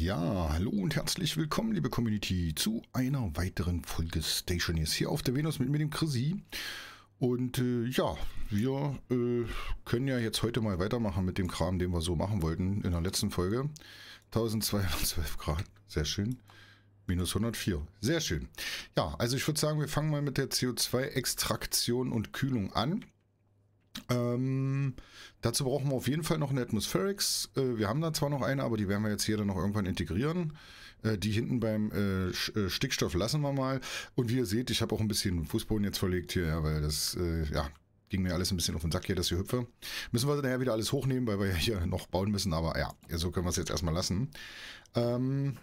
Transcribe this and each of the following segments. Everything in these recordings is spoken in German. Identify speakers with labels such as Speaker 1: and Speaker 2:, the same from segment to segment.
Speaker 1: Ja, hallo und herzlich willkommen, liebe Community, zu einer weiteren Folge Stationers hier auf der Venus mit mir, dem Chrissy. Und äh, ja, wir äh, können ja jetzt heute mal weitermachen mit dem Kram, den wir so machen wollten in der letzten Folge. 1212 Grad, sehr schön. Minus 104, sehr schön. Ja, also ich würde sagen, wir fangen mal mit der CO2-Extraktion und Kühlung an. Ähm, dazu brauchen wir auf jeden Fall noch eine Atmospherics. Äh, wir haben da zwar noch eine, aber die werden wir jetzt hier dann noch irgendwann integrieren. Äh, die hinten beim äh, äh Stickstoff lassen wir mal. Und wie ihr seht, ich habe auch ein bisschen Fußboden jetzt verlegt hier, ja, weil das, äh, ja, ging mir alles ein bisschen auf den Sack hier, dass ich hüpfe. Müssen wir nachher wieder alles hochnehmen, weil wir ja hier noch bauen müssen, aber ja, so können wir es jetzt erstmal lassen. Ähm,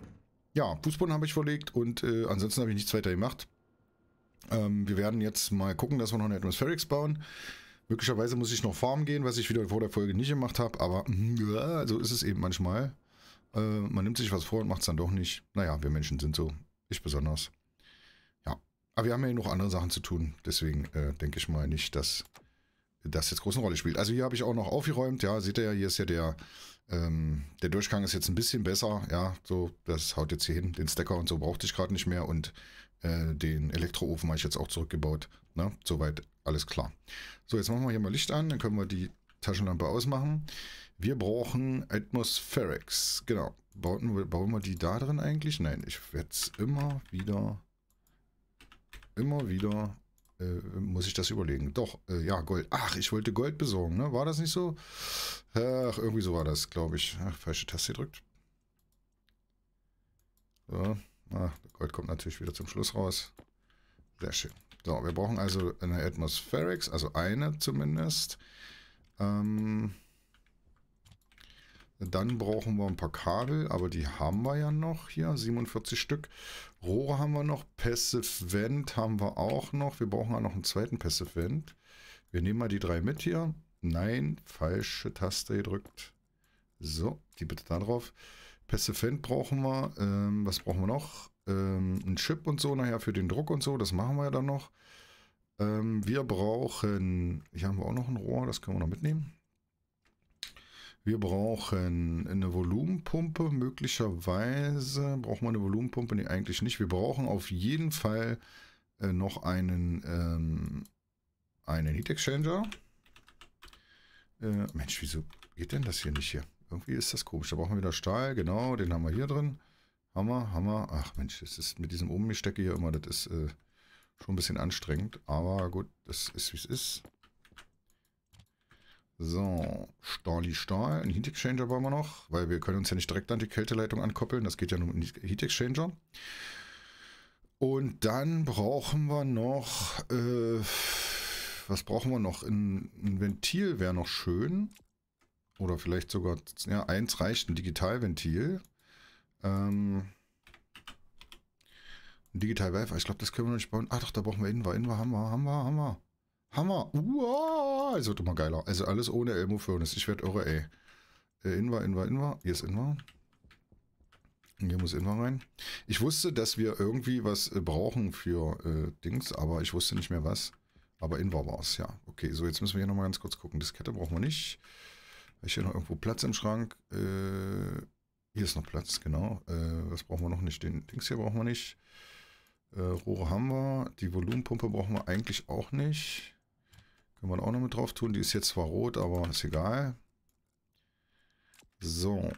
Speaker 1: ja, Fußboden habe ich verlegt und äh, ansonsten habe ich nichts weiter gemacht. Ähm, wir werden jetzt mal gucken, dass wir noch eine Atmospherics bauen. Möglicherweise muss ich noch farmen gehen, was ich wieder vor der Folge nicht gemacht habe, aber mhm, ja, so ist es eben manchmal. Äh, man nimmt sich was vor und macht es dann doch nicht. Naja, wir Menschen sind so. Ich besonders. Ja. Aber wir haben ja eh noch andere Sachen zu tun. Deswegen äh, denke ich mal nicht, dass das jetzt große Rolle spielt. Also hier habe ich auch noch aufgeräumt. Ja, seht ihr ja, hier ist ja der, ähm, der Durchgang ist jetzt ein bisschen besser. Ja, so, das haut jetzt hier hin. Den Stecker und so brauchte ich gerade nicht mehr und äh, den Elektroofen habe ich jetzt auch zurückgebaut. Ne? Soweit alles klar. So, jetzt machen wir hier mal Licht an, dann können wir die Taschenlampe ausmachen. Wir brauchen Atmospherics. Genau. Bauen wir, bauen wir die da drin eigentlich? Nein, ich werde es immer wieder, immer wieder, äh, muss ich das überlegen. Doch, äh, ja, Gold. Ach, ich wollte Gold besorgen, ne? War das nicht so? Ach, irgendwie so war das, glaube ich. Ach, falsche Taste gedrückt. So. Ach, Gold kommt natürlich wieder zum Schluss raus. Sehr schön. So, wir brauchen also eine Atmospherics, also eine zumindest. Ähm, dann brauchen wir ein paar Kabel, aber die haben wir ja noch hier, 47 Stück. Rohre haben wir noch, Passive Vent haben wir auch noch. Wir brauchen auch noch einen zweiten Passive Vent. Wir nehmen mal die drei mit hier. Nein, falsche Taste gedrückt. So, die bitte da drauf. Passive Vent brauchen wir. Ähm, was brauchen wir noch? ähm, einen Chip und so nachher für den Druck und so. Das machen wir ja dann noch. Ähm, wir brauchen, hier haben wir auch noch ein Rohr, das können wir noch mitnehmen. Wir brauchen eine Volumenpumpe, möglicherweise brauchen wir eine Volumenpumpe, nee, eigentlich nicht. Wir brauchen auf jeden Fall äh, noch einen, ähm, einen Heat Exchanger. Äh, Mensch, wieso geht denn das hier nicht hier? Irgendwie ist das komisch. Da brauchen wir wieder Stahl, genau, den haben wir hier drin. Hammer, Hammer. Ach Mensch, das ist mit diesem Umgestecke hier immer, das ist äh, schon ein bisschen anstrengend. Aber gut, das ist wie es ist. So, Stahli Stahl. Einen Heat Exchanger brauchen wir noch, weil wir können uns ja nicht direkt an die Kälteleitung ankoppeln. Das geht ja nur mit einem Heat Exchanger. Und dann brauchen wir noch, äh, was brauchen wir noch? Ein, ein Ventil wäre noch schön. Oder vielleicht sogar, ja, eins reicht, ein Digitalventil. Ähm, Digital Valve, ich glaube, das können wir nicht bauen. Ach doch, da brauchen wir Inver, Inver, Hammer, Hammer, Hammer. Hammer! Uah, das wird immer geiler. Also alles ohne Elmo Furnace. Ich werde irre, ey. Äh, Inver, Inver, Inver. Hier ist Inver. Hier muss Inver rein. Ich wusste, dass wir irgendwie was äh, brauchen für äh, Dings, aber ich wusste nicht mehr was. Aber Inver war es, ja. Okay, so jetzt müssen wir hier nochmal ganz kurz gucken. Diskette brauchen wir nicht. Habe ich hier noch irgendwo Platz im Schrank? Äh, hier ist noch Platz, genau. Äh, was brauchen wir noch nicht? Den Dings hier brauchen wir nicht. Äh, Rohre haben wir. Die Volumenpumpe brauchen wir eigentlich auch nicht. Können wir da auch noch mit drauf tun. Die ist jetzt zwar rot, aber ist egal. So.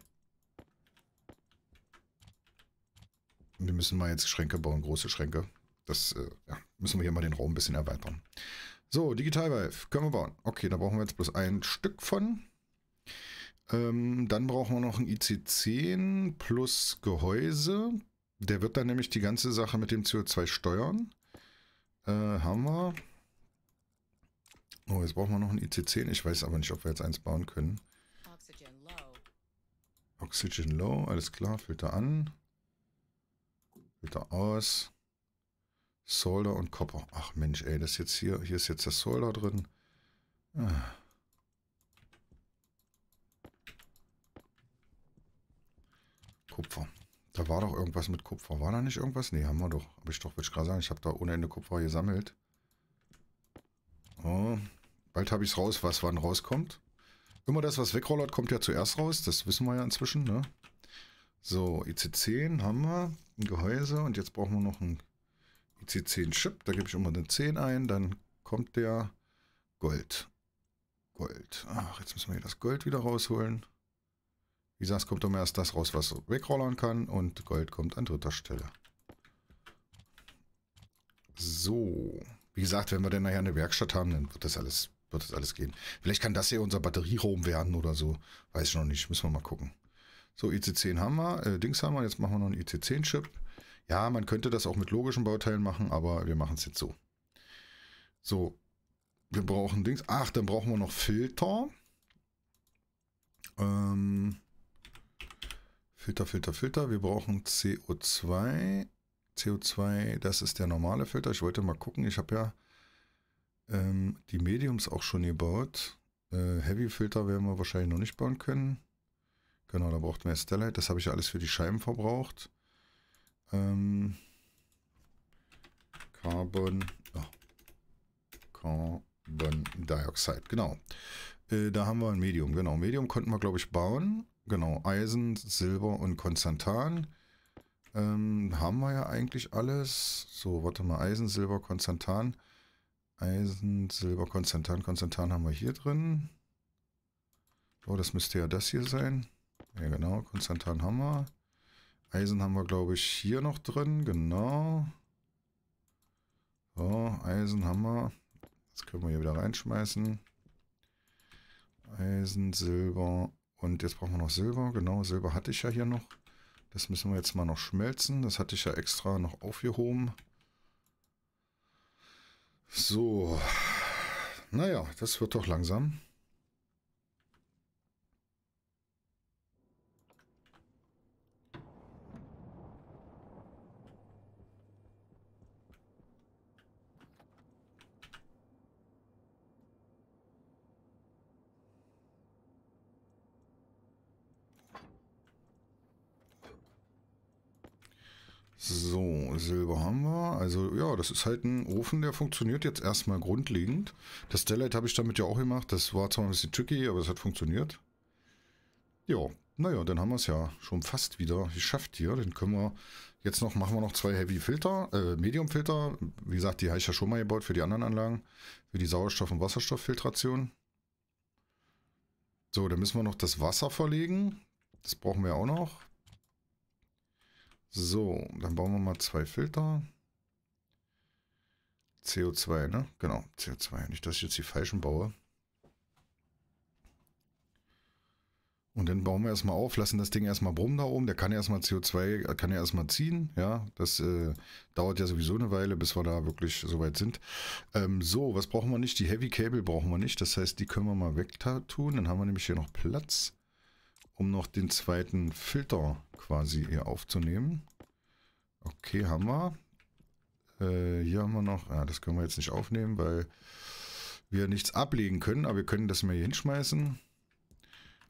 Speaker 1: Wir müssen mal jetzt Schränke bauen, große Schränke. Das äh, ja, müssen wir hier mal den Raum ein bisschen erweitern. So, Digital Valve können wir bauen. Okay, da brauchen wir jetzt bloß ein Stück von. Ähm, dann brauchen wir noch ein IC10 plus Gehäuse. Der wird dann nämlich die ganze Sache mit dem CO2 steuern. Äh, haben wir. Oh, jetzt brauchen wir noch ein IC10. Ich weiß aber nicht, ob wir jetzt eins bauen können. Oxygen low. Oxygen low, alles klar. Filter an. Filter aus. Solder und Copper. Ach Mensch, ey, das jetzt hier. Hier ist jetzt das Solder drin. Ah. Kupfer. Da war doch irgendwas mit Kupfer. War da nicht irgendwas? Ne, haben wir doch. Habe ich doch, würde ich gerade sagen, ich habe da ohne Ende Kupfer gesammelt. Oh. Bald habe ich es raus, was wann rauskommt. Immer das, was wegrollert, kommt ja zuerst raus. Das wissen wir ja inzwischen, ne? So, IC10 haben wir. Ein Gehäuse. Und jetzt brauchen wir noch ein IC10-Chip. Da gebe ich immer eine 10 ein. Dann kommt der Gold. Gold. Ach, jetzt müssen wir hier das Gold wieder rausholen. Wie gesagt, es kommt immer erst das raus, was wegrollern kann und Gold kommt an dritter Stelle. So. Wie gesagt, wenn wir dann nachher eine Werkstatt haben, dann wird das alles, wird das alles gehen. Vielleicht kann das hier unser Batterieraum werden oder so. Weiß ich noch nicht. Müssen wir mal gucken. So, IC10 haben wir, äh, Dings haben wir, jetzt machen wir noch einen IC10-Chip. Ja, man könnte das auch mit logischen Bauteilen machen, aber wir machen es jetzt so. So, wir brauchen Dings. Ach, dann brauchen wir noch Filter. Ähm, Filter, Filter, Filter. Wir brauchen CO2. CO2, das ist der normale Filter. Ich wollte mal gucken. Ich habe ja ähm, die Mediums auch schon gebaut. Äh, Heavy Filter werden wir wahrscheinlich noch nicht bauen können. Genau, da braucht man Stellite. Das habe ich ja alles für die Scheiben verbraucht. Ähm, Carbon, oh, Carbon Dioxide, genau. Äh, da haben wir ein Medium. Genau, Medium konnten wir, glaube ich, bauen. Genau, Eisen, Silber und Konstantan. Ähm, haben wir ja eigentlich alles. So, warte mal, Eisen, Silber, Konstantan. Eisen, Silber, Konstantan, Konstantan haben wir hier drin. Oh, das müsste ja das hier sein. Ja, genau, Konstantan haben wir. Eisen haben wir, glaube ich, hier noch drin, genau. So, Eisen haben wir. Das können wir hier wieder reinschmeißen. Eisen, Silber und jetzt brauchen wir noch Silber. Genau, Silber hatte ich ja hier noch. Das müssen wir jetzt mal noch schmelzen. Das hatte ich ja extra noch aufgehoben. So. Naja, das wird doch langsam. also ja, das ist halt ein Ofen, der funktioniert jetzt erstmal grundlegend. Das Stellite habe ich damit ja auch gemacht. Das war zwar ein bisschen tricky, aber es hat funktioniert. Ja, naja, dann haben wir es ja schon fast wieder geschafft hier. Dann können wir jetzt noch, machen wir noch zwei Heavy Filter, äh, Medium Filter. Wie gesagt, die habe ich ja schon mal gebaut für die anderen Anlagen, für die Sauerstoff- und Wasserstofffiltration. So, dann müssen wir noch das Wasser verlegen. Das brauchen wir auch noch. So, dann bauen wir mal zwei Filter. CO2, ne? Genau, CO2. Nicht, dass ich jetzt die falschen baue. Und dann bauen wir erstmal auf, lassen das Ding erstmal brummen da oben. Der kann erstmal CO2, äh, kann ja erstmal ziehen. Ja, das äh, dauert ja sowieso eine Weile, bis wir da wirklich soweit sind. Ähm, so, was brauchen wir nicht? Die Heavy Cable brauchen wir nicht. Das heißt, die können wir mal weg tun. Dann haben wir nämlich hier noch Platz, um noch den zweiten Filter quasi hier aufzunehmen. Okay, haben wir. Äh, hier haben wir noch, ah, das können wir jetzt nicht aufnehmen, weil wir nichts ablegen können, aber wir können das mal hier hinschmeißen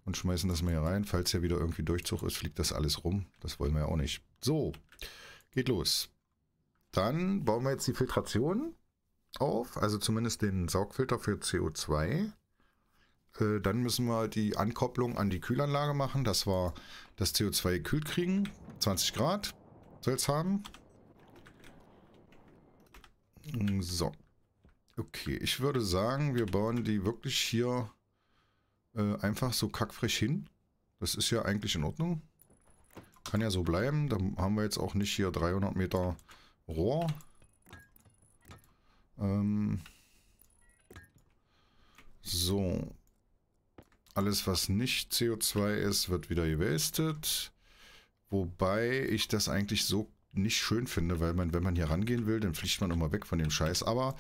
Speaker 1: und schmeißen das mal hier rein. Falls ja wieder irgendwie Durchzug ist, fliegt das alles rum. Das wollen wir ja auch nicht. So, geht los. Dann bauen wir jetzt die Filtration auf, also zumindest den Saugfilter für CO2. Äh, dann müssen wir die Ankopplung an die Kühlanlage machen, dass wir das CO2 kühl kriegen. 20 Grad soll es haben. So. Okay, ich würde sagen, wir bauen die wirklich hier äh, einfach so kackfrech hin. Das ist ja eigentlich in Ordnung. Kann ja so bleiben. Dann haben wir jetzt auch nicht hier 300 Meter Rohr. Ähm so. Alles, was nicht CO2 ist, wird wieder gewastet. Wobei ich das eigentlich so nicht schön finde, weil man, wenn man hier rangehen will, dann fliegt man immer weg von dem Scheiß. Aber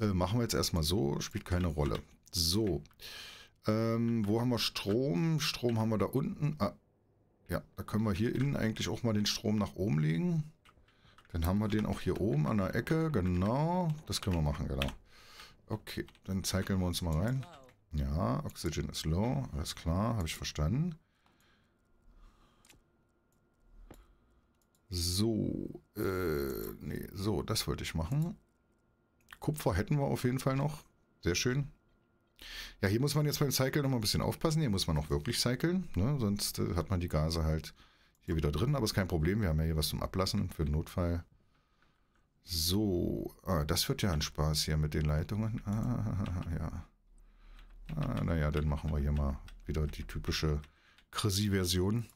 Speaker 1: äh, machen wir jetzt erstmal so, spielt keine Rolle. So. Ähm, wo haben wir Strom? Strom haben wir da unten. Ah, ja, da können wir hier innen eigentlich auch mal den Strom nach oben legen. Dann haben wir den auch hier oben an der Ecke. Genau, das können wir machen, genau. Okay, dann zeigen wir uns mal rein. Ja, Oxygen ist low, alles klar, habe ich verstanden. So, äh, nee, so, das wollte ich machen. Kupfer hätten wir auf jeden Fall noch. Sehr schön. Ja, hier muss man jetzt beim Cycle nochmal ein bisschen aufpassen. Hier muss man auch wirklich cyclen, ne? sonst äh, hat man die Gase halt hier wieder drin. Aber ist kein Problem, wir haben ja hier was zum Ablassen für den Notfall. So, ah, das wird ja ein Spaß hier mit den Leitungen. Ah, ja. Ah, naja, dann machen wir hier mal wieder die typische Chrissy-Version.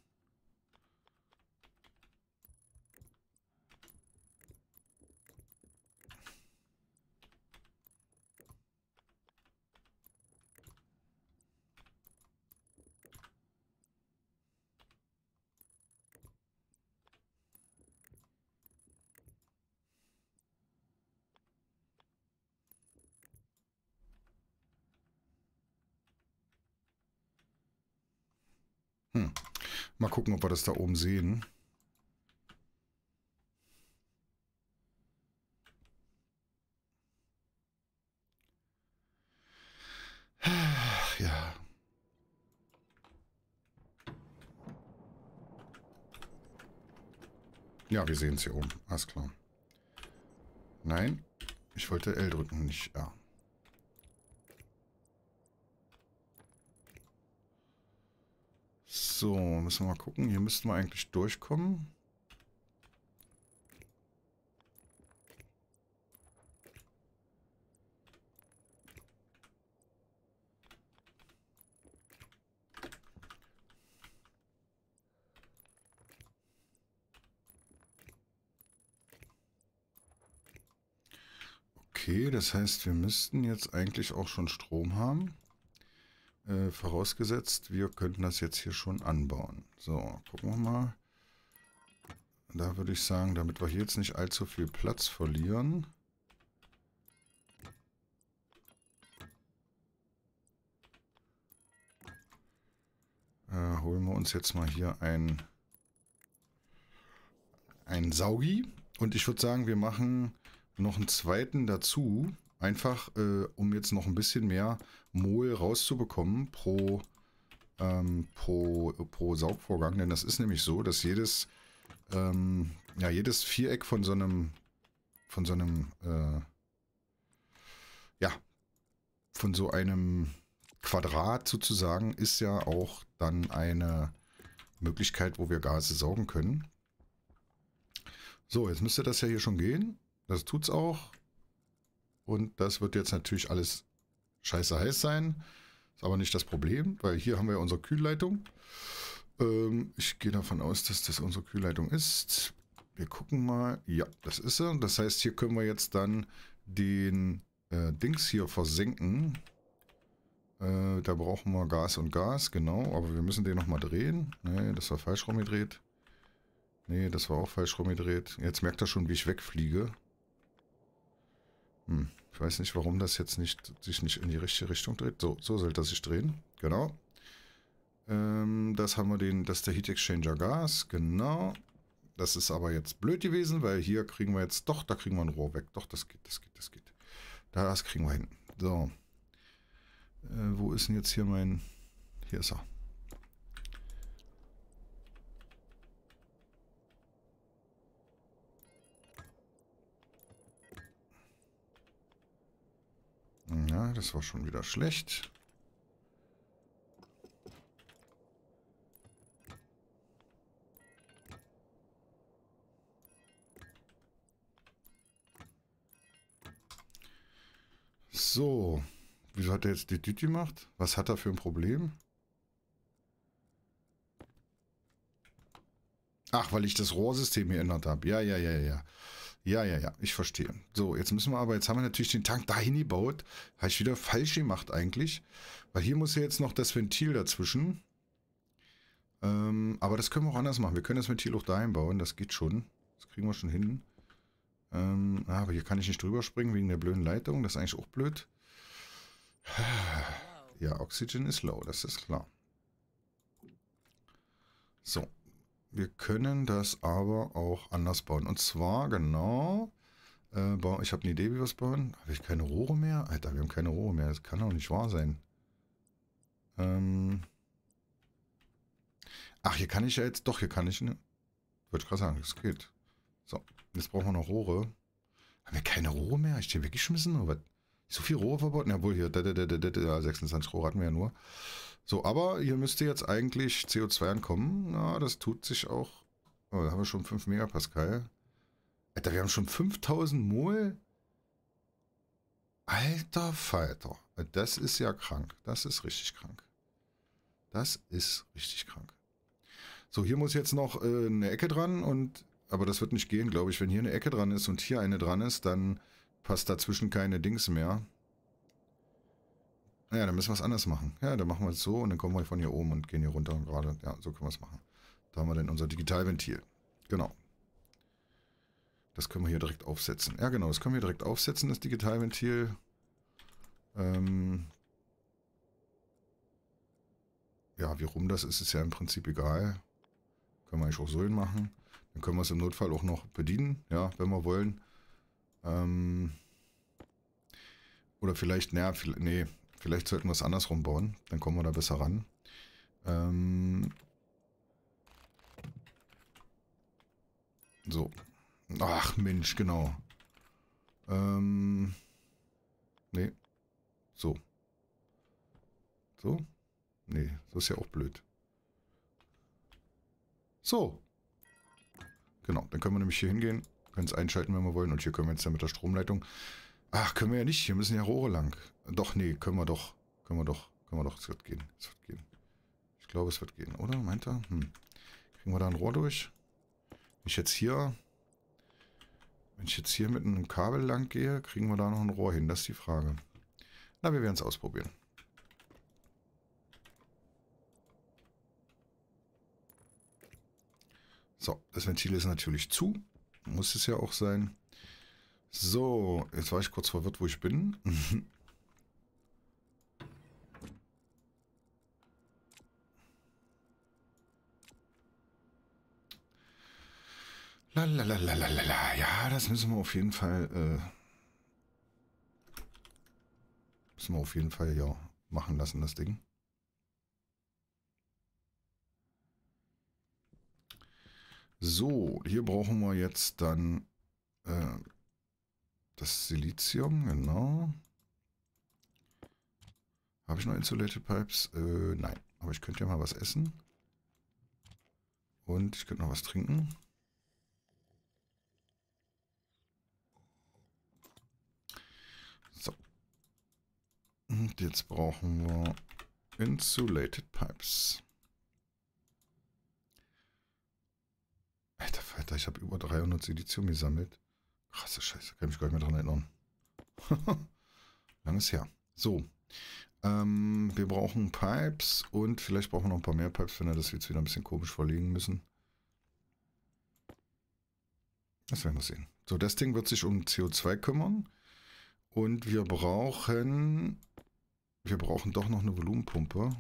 Speaker 1: Hm. Mal gucken, ob wir das da oben sehen. ja. wir sehen es hier oben. Alles klar. Nein, ich wollte L drücken, nicht R. Ja. So, müssen wir mal gucken. Hier müssten wir eigentlich durchkommen. Okay, das heißt, wir müssten jetzt eigentlich auch schon Strom haben. Äh, vorausgesetzt, wir könnten das jetzt hier schon anbauen. So, gucken wir mal. Da würde ich sagen, damit wir hier jetzt nicht allzu viel Platz verlieren. Äh, holen wir uns jetzt mal hier ein, ein Saugi. Und ich würde sagen, wir machen noch einen zweiten dazu. Einfach, äh, um jetzt noch ein bisschen mehr Mol rauszubekommen pro, ähm, pro, pro Saugvorgang. Denn das ist nämlich so, dass jedes, ähm, ja, jedes Viereck von so einem, von so einem, äh, ja, von so einem Quadrat sozusagen ist ja auch dann eine Möglichkeit, wo wir Gase saugen können. So, jetzt müsste das ja hier schon gehen. Das tut's auch. Und das wird jetzt natürlich alles scheiße heiß sein. Ist aber nicht das Problem, weil hier haben wir unsere Kühlleitung. Ähm, ich gehe davon aus, dass das unsere Kühlleitung ist. Wir gucken mal. Ja, das ist sie. Das heißt, hier können wir jetzt dann den äh, Dings hier versenken. Äh, da brauchen wir Gas und Gas, genau. Aber wir müssen den nochmal drehen. Ne, das war falsch rumgedreht. Ne, das war auch falsch rumgedreht. Jetzt merkt er schon, wie ich wegfliege. Hm, ich weiß nicht, warum das jetzt nicht, sich nicht in die richtige Richtung dreht. So, so sollte das sich drehen. Genau. Ähm, das haben wir den, das ist der Heat Exchanger Gas. Genau. Das ist aber jetzt blöd gewesen, weil hier kriegen wir jetzt, doch, da kriegen wir ein Rohr weg. Doch, das geht, das geht, das geht. Das kriegen wir hin. So. Äh, wo ist denn jetzt hier mein, hier ist er. Ja, das war schon wieder schlecht. So. Wieso hat er jetzt die Düte gemacht? Was hat er für ein Problem? Ach, weil ich das Rohrsystem geändert habe. Ja, ja, ja, ja. Ja, ja, ja, ich verstehe. So, jetzt müssen wir aber, jetzt haben wir natürlich den Tank dahin gebaut. Habe ich wieder falsch gemacht eigentlich. Weil hier muss ja jetzt noch das Ventil dazwischen. Ähm, aber das können wir auch anders machen. Wir können das Ventil auch dahin bauen, das geht schon. Das kriegen wir schon hin. Ähm, ah, aber hier kann ich nicht drüber springen wegen der blöden Leitung. Das ist eigentlich auch blöd. Ja, Oxygen ist low, das ist klar. So, wir können das aber auch anders bauen. Und zwar genau, äh, ich habe eine Idee, wie wir es bauen. Habe ich keine Rohre mehr? Alter, wir haben keine Rohre mehr. Das kann doch nicht wahr sein. Ähm Ach, hier kann ich ja jetzt, doch, hier kann ich, ne? Wollte ich gerade sagen, das geht. So, jetzt brauchen wir noch Rohre. Haben wir keine Rohre mehr? Ich stehe weggeschmissen oder was? So viel Rohre verboten? Jawohl, hier, da, da, da, da, da, 26 Rohre hatten wir ja nur. So, aber hier müsste jetzt eigentlich CO2 ankommen. Na, das tut sich auch. Oh, da haben wir schon 5 Megapascal. Alter, wir haben schon 5000 Mol. Alter Falter. Das ist ja krank. Das ist richtig krank. Das ist richtig krank. So, hier muss jetzt noch äh, eine Ecke dran und aber das wird nicht gehen, glaube ich. Wenn hier eine Ecke dran ist und hier eine dran ist, dann passt dazwischen keine Dings mehr. Naja, dann müssen wir es anders machen. Ja, dann machen wir es so und dann kommen wir von hier oben und gehen hier runter und gerade. Ja, so können wir es machen. Da haben wir dann unser Digitalventil. Genau. Das können wir hier direkt aufsetzen. Ja, genau, das können wir direkt aufsetzen, das Digitalventil. Ähm ja, wie rum das ist, ist ja im Prinzip egal. Können wir eigentlich auch so hin machen. Dann können wir es im Notfall auch noch bedienen, ja, wenn wir wollen. Ähm oder vielleicht, naja, nee, Vielleicht sollten wir es andersrum bauen, dann kommen wir da besser ran. Ähm so. Ach Mensch, genau. Ähm nee. So. So? Nee, das ist ja auch blöd. So. Genau, dann können wir nämlich hier hingehen, können es einschalten, wenn wir wollen. Und hier können wir jetzt dann mit der Stromleitung Ach, können wir ja nicht. Hier müssen ja Rohre lang. Doch, nee, können wir doch. Können wir doch. Können wir doch. Es wird gehen. Es wird gehen. Ich glaube, es wird gehen, oder? Meint er? Hm. Kriegen wir da ein Rohr durch? Wenn ich jetzt hier... Wenn ich jetzt hier mit einem Kabel lang gehe, kriegen wir da noch ein Rohr hin? Das ist die Frage. Na, wir werden es ausprobieren. So, das Ventil ist natürlich zu. Muss es ja auch sein. So, jetzt war ich kurz verwirrt, wo ich bin. Lalalalalalala. Ja, das müssen wir auf jeden Fall, äh, müssen wir auf jeden Fall, ja, machen lassen, das Ding. So, hier brauchen wir jetzt dann, äh, das Silizium, genau. Habe ich noch Insulated Pipes? Äh, nein. Aber ich könnte ja mal was essen. Und ich könnte noch was trinken. So. Und jetzt brauchen wir Insulated Pipes. Alter Falter, ich habe über 300 Silizium gesammelt. Krasse Scheiße, kann ich mich gar nicht mehr dran erinnern. Langes her. So. Ähm, wir brauchen Pipes und vielleicht brauchen wir noch ein paar mehr Pipes, wenn wir das jetzt wieder ein bisschen komisch verlegen müssen. Das werden wir sehen. So, das Ding wird sich um CO2 kümmern. Und wir brauchen... Wir brauchen doch noch eine Volumenpumpe.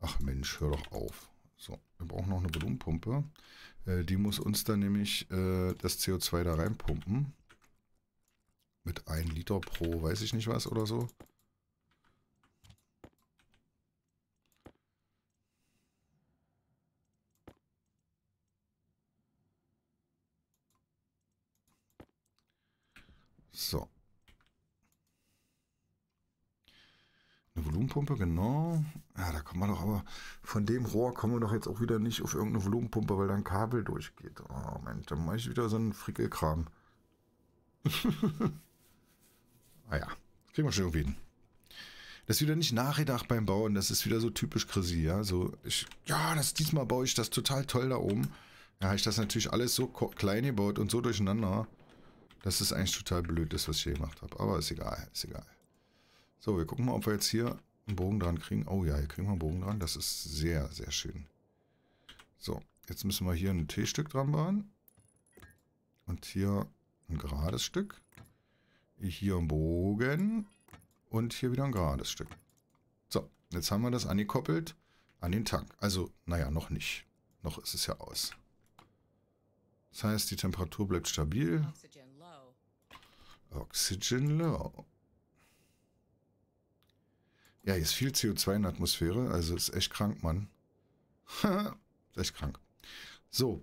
Speaker 1: Ach Mensch, hör doch auf. So, wir brauchen noch eine Volumenpumpe. Äh, die muss uns dann nämlich äh, das CO2 da reinpumpen. Mit 1 Liter pro, weiß ich nicht was oder so. So. Volumenpumpe, genau. Ja, da kommen wir doch aber, von dem Rohr kommen wir doch jetzt auch wieder nicht auf irgendeine Volumenpumpe, weil da ein Kabel durchgeht. Oh Moment, dann mache ich wieder so einen Frickelkram. ah ja, das kriegen wir schon irgendwie hin. Das ist wieder nicht nachgedacht beim Bauen, das ist wieder so typisch Chrissy, ja. So, ich, ja, das, diesmal baue ich das total toll da oben. Ja, ich das natürlich alles so klein gebaut und so durcheinander, dass es eigentlich total blöd ist, was ich hier gemacht habe. Aber ist egal, ist egal. So, wir gucken mal, ob wir jetzt hier einen Bogen dran kriegen. Oh ja, hier kriegen wir einen Bogen dran. Das ist sehr, sehr schön. So, jetzt müssen wir hier ein T-Stück dran bauen. Und hier ein gerades Stück. Hier einen Bogen. Und hier wieder ein gerades Stück. So, jetzt haben wir das angekoppelt an den Tank. Also, naja, noch nicht. Noch ist es ja aus. Das heißt, die Temperatur bleibt stabil. Oxygen low. Oxygen low. Ja, hier ist viel CO2 in der Atmosphäre, also ist echt krank, Mann. ist echt krank. So,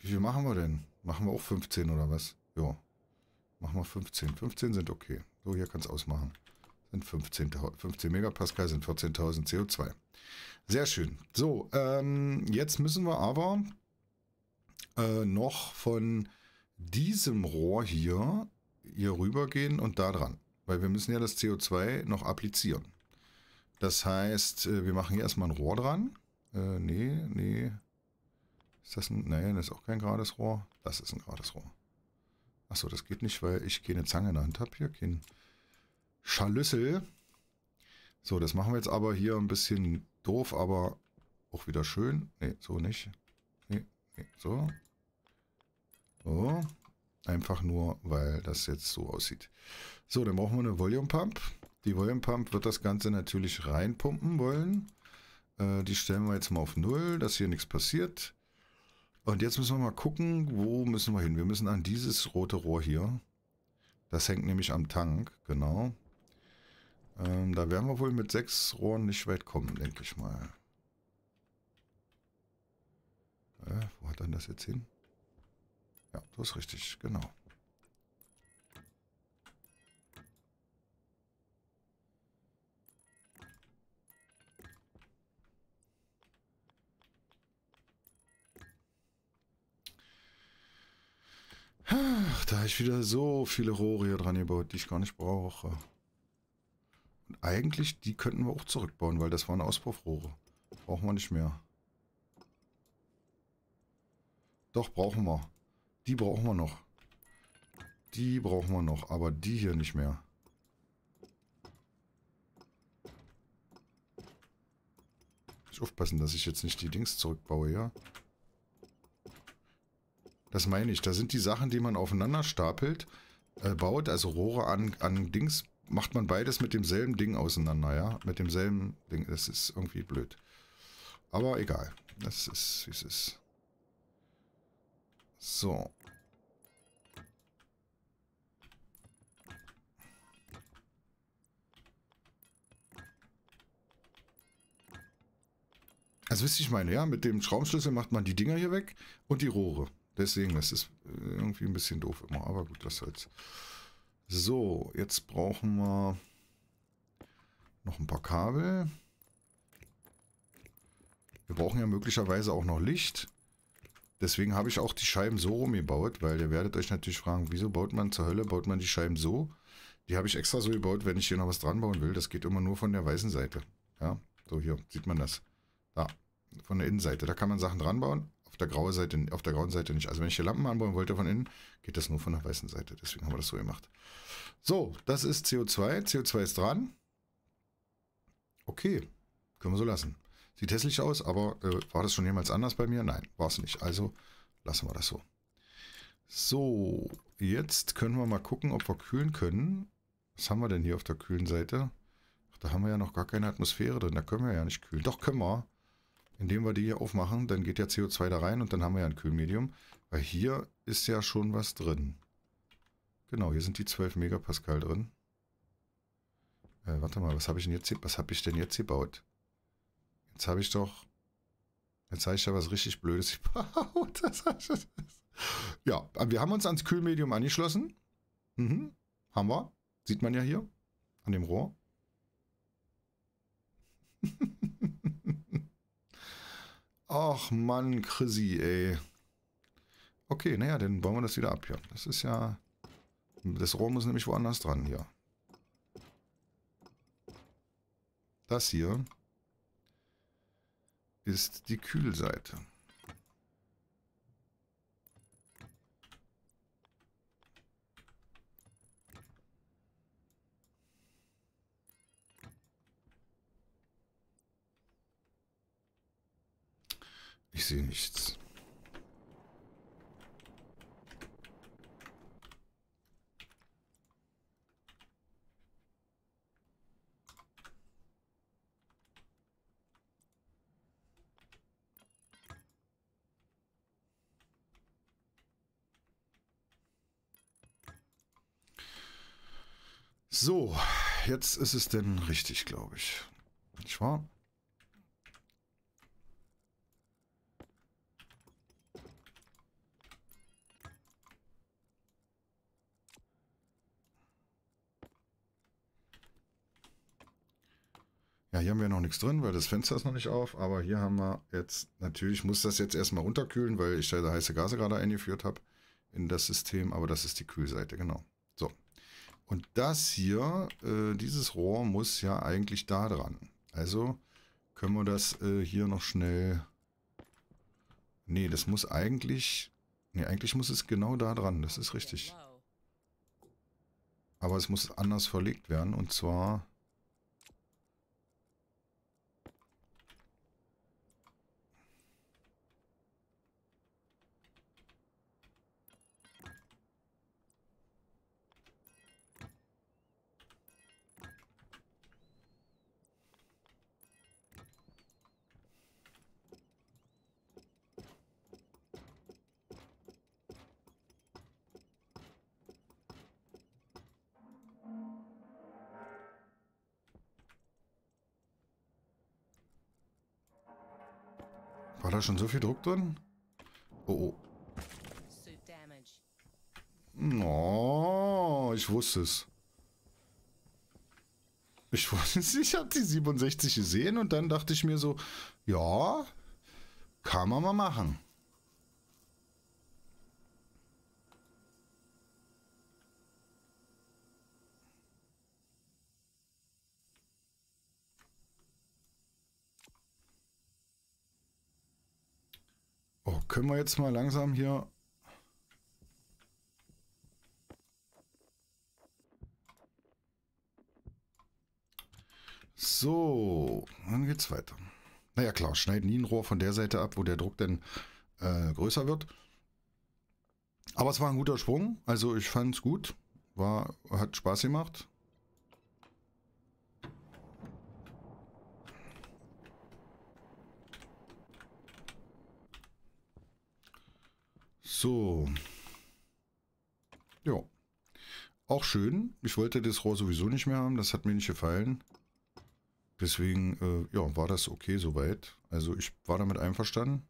Speaker 1: wie viel machen wir denn? Machen wir auch 15 oder was? Ja, machen wir 15. 15 sind okay. So, hier kann es ausmachen. Sind 15, 15 Megapascal sind 14.000 CO2. Sehr schön. So, ähm, jetzt müssen wir aber äh, noch von diesem Rohr hier, hier rüber gehen und da dran. Weil wir müssen ja das CO2 noch applizieren. Das heißt, äh, wir machen hier erstmal ein Rohr dran. Äh, nee, nee. Ist das ein... Nee, das ist auch kein gerades Rohr. Das ist ein gerades Rohr. Achso, das geht nicht, weil ich keine Zange in der Hand habe hier. Kein Schalüssel. So, das machen wir jetzt aber hier ein bisschen doof, aber auch wieder schön. Nee, so nicht. Nee, nee, so. So. Einfach nur, weil das jetzt so aussieht. So, dann brauchen wir eine Volume Pump. Die Volume Pump wird das Ganze natürlich reinpumpen wollen. Äh, die stellen wir jetzt mal auf null, dass hier nichts passiert. Und jetzt müssen wir mal gucken, wo müssen wir hin. Wir müssen an dieses rote Rohr hier. Das hängt nämlich am Tank, genau. Ähm, da werden wir wohl mit sechs Rohren nicht weit kommen, denke ich mal. Äh, wo hat denn das jetzt hin? Ja, das ist richtig, genau. da habe ich wieder so viele Rohre hier dran gebaut, die ich gar nicht brauche. Und eigentlich, die könnten wir auch zurückbauen, weil das waren Auspuffrohre. Brauchen wir nicht mehr. Doch, brauchen wir. Die brauchen wir noch. Die brauchen wir noch, aber die hier nicht mehr. Ich muss aufpassen, dass ich jetzt nicht die Dings zurückbaue, ja? Das meine ich. Da sind die Sachen, die man aufeinander stapelt, äh, baut, also Rohre an, an Dings, macht man beides mit demselben Ding auseinander, ja? Mit demselben Ding. Das ist irgendwie blöd. Aber egal. Das ist, wie es ist. So. Also wisst ihr, ich meine, ja, mit dem Schraubenschlüssel macht man die Dinger hier weg und die Rohre. Deswegen, das ist äh, irgendwie ein bisschen doof immer, aber gut, das soll's. So, jetzt brauchen wir noch ein paar Kabel. Wir brauchen ja möglicherweise auch noch Licht. Deswegen habe ich auch die Scheiben so rumgebaut, weil ihr werdet euch natürlich fragen, wieso baut man zur Hölle, baut man die Scheiben so? Die habe ich extra so gebaut, wenn ich hier noch was dran bauen will. Das geht immer nur von der weißen Seite. Ja, so hier sieht man das. Da, von der Innenseite. Da kann man Sachen dran bauen auf der, grauen Seite, auf der grauen Seite nicht. Also wenn ich die Lampen anbauen wollte von innen, geht das nur von der weißen Seite. Deswegen haben wir das so gemacht. So, das ist CO2. CO2 ist dran. Okay, können wir so lassen. Sieht hässlich aus, aber äh, war das schon jemals anders bei mir? Nein, war es nicht. Also lassen wir das so. So, jetzt können wir mal gucken, ob wir kühlen können. Was haben wir denn hier auf der kühlen Seite? Ach, da haben wir ja noch gar keine Atmosphäre drin. Da können wir ja nicht kühlen. Doch, können wir. Indem wir die hier aufmachen, dann geht ja CO2 da rein und dann haben wir ja ein Kühlmedium. Weil hier ist ja schon was drin. Genau, hier sind die 12 Megapascal drin. Äh, warte mal, was habe ich denn jetzt was habe ich denn jetzt gebaut? Jetzt habe ich doch jetzt habe ich da was richtig blödes gebaut. ja, wir haben uns ans Kühlmedium angeschlossen. Mhm, haben wir. Sieht man ja hier an dem Rohr. Ach Mann, Chrissy, ey. Okay, naja, dann bauen wir das wieder ab hier. Das ist ja... Das Rohr muss nämlich woanders dran hier. Das hier ist die Kühlseite. Ich sehe nichts. So, jetzt ist es denn richtig, glaube ich. Nicht wahr? hier haben wir noch nichts drin, weil das Fenster ist noch nicht auf. Aber hier haben wir jetzt, natürlich muss das jetzt erstmal unterkühlen, weil ich da heiße Gase gerade eingeführt habe in das System. Aber das ist die Kühlseite, genau. So. Und das hier, äh, dieses Rohr muss ja eigentlich da dran. Also können wir das äh, hier noch schnell... Nee, das muss eigentlich... Nee, eigentlich muss es genau da dran. Das ist richtig. Aber es muss anders verlegt werden. Und zwar schon so viel Druck drin? Oh, oh. Oh, ich wusste es. Ich wusste es, ich habe die 67 gesehen und dann dachte ich mir so, ja, kann man mal machen. können wir jetzt mal langsam hier... So, dann geht's weiter. Naja klar, schneid nie ein Rohr von der Seite ab, wo der Druck denn äh, größer wird. Aber es war ein guter Sprung, also ich fand's gut. War, hat Spaß gemacht. So. Ja. Auch schön. Ich wollte das Rohr sowieso nicht mehr haben. Das hat mir nicht gefallen. Deswegen, äh, ja, war das okay soweit. Also ich war damit einverstanden.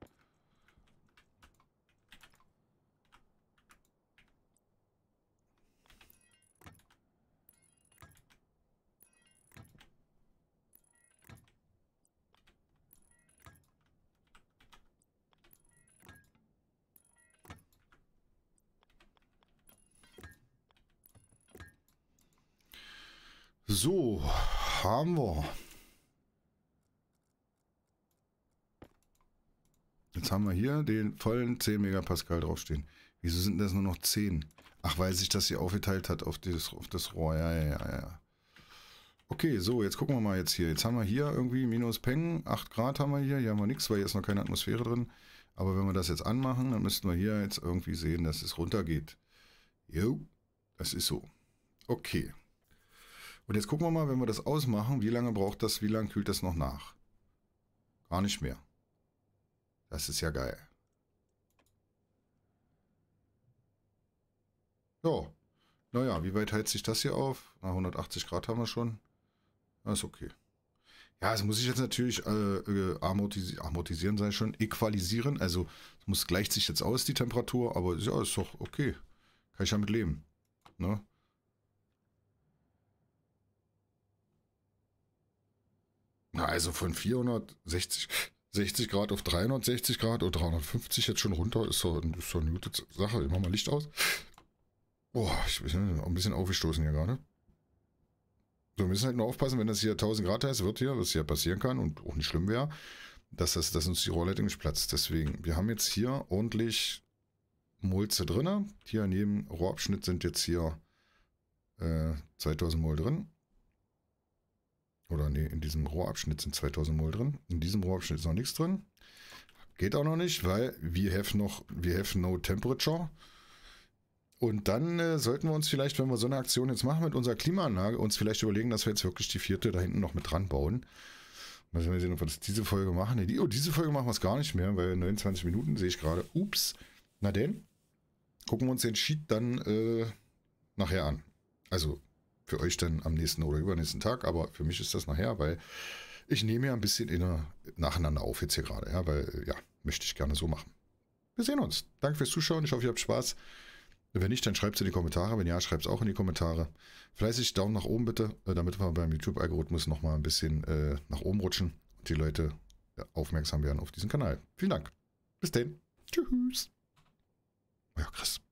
Speaker 1: So, haben wir. Jetzt haben wir hier den vollen 10 Megapascal draufstehen. Wieso sind das nur noch 10? Ach, weil sich das hier aufgeteilt hat auf, dieses, auf das Rohr. Ja, ja, ja, ja. Okay, so, jetzt gucken wir mal jetzt hier. Jetzt haben wir hier irgendwie minus Peng. 8 Grad haben wir hier. Hier haben wir nichts, weil hier ist noch keine Atmosphäre drin. Aber wenn wir das jetzt anmachen, dann müssten wir hier jetzt irgendwie sehen, dass es runtergeht. Jo, das ist so. Okay. Und jetzt gucken wir mal, wenn wir das ausmachen, wie lange braucht das, wie lange kühlt das noch nach? Gar nicht mehr. Das ist ja geil. So, Naja, wie weit heizt sich das hier auf? Na, 180 Grad haben wir schon. Das ist okay. Ja, es muss ich jetzt natürlich äh, äh, amortisi amortisieren, sei schon, equalisieren. Also es gleicht sich jetzt aus, die Temperatur, aber ja, ist doch okay. Kann ich damit leben. Ne? Na, also von 460 60 Grad auf 360 Grad oder 350 jetzt schon runter, ist so, ist so eine gute Sache. Ich mach mal Licht aus. Boah, ich bin auch ein bisschen aufgestoßen hier gerade. So, wir müssen halt nur aufpassen, wenn das hier 1000 Grad heiß wird hier, was hier passieren kann und auch nicht schlimm wäre, dass, das, dass uns die Rohrleitung nicht platzt. Deswegen, wir haben jetzt hier ordentlich Molze drin. Hier neben Rohrabschnitt sind jetzt hier äh, 2000 Mol drin. Oder nee, in diesem Rohrabschnitt sind 2000 Mol drin. In diesem Rohrabschnitt ist noch nichts drin. Geht auch noch nicht, weil wir have noch, wir have no temperature. Und dann äh, sollten wir uns vielleicht, wenn wir so eine Aktion jetzt machen mit unserer Klimaanlage, uns vielleicht überlegen, dass wir jetzt wirklich die vierte da hinten noch mit dran bauen. Mal sehen, ob wir das diese Folge machen. Nee, die, oh, diese Folge machen wir es gar nicht mehr, weil 29 Minuten sehe ich gerade. Ups. Na denn, gucken wir uns den Sheet dann äh, nachher an. Also für euch dann am nächsten oder übernächsten Tag, aber für mich ist das nachher, weil ich nehme ja ein bisschen in, nacheinander auf jetzt hier gerade, ja, weil äh, ja, möchte ich gerne so machen. Wir sehen uns. Danke fürs Zuschauen. Ich hoffe, ihr habt Spaß. Wenn nicht, dann schreibt es in die Kommentare. Wenn ja, schreibt es auch in die Kommentare. Fleißig Daumen nach oben bitte, äh, damit wir beim YouTube-Algorithmus nochmal ein bisschen äh, nach oben rutschen und die Leute aufmerksam werden auf diesen Kanal. Vielen Dank. Bis dann. Tschüss. Euer oh Chris.